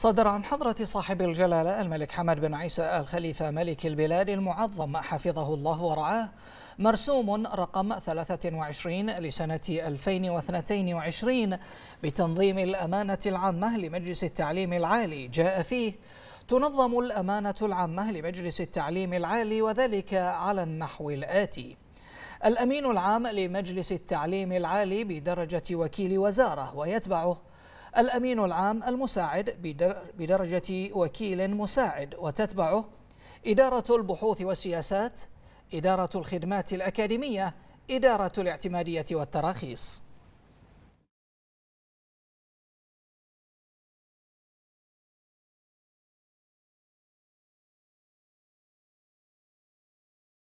صدر عن حضرة صاحب الجلالة الملك حمد بن عيسى الخليفة ملك البلاد المعظم حفظه الله ورعاه مرسوم رقم 23 لسنة 2022 بتنظيم الأمانة العامة لمجلس التعليم العالي جاء فيه تنظم الأمانة العامة لمجلس التعليم العالي وذلك على النحو الآتي الأمين العام لمجلس التعليم العالي بدرجة وكيل وزارة ويتبعه الأمين العام المساعد بدرجة وكيل مساعد وتتبعه إدارة البحوث والسياسات إدارة الخدمات الأكاديمية إدارة الاعتمادية والتراخيص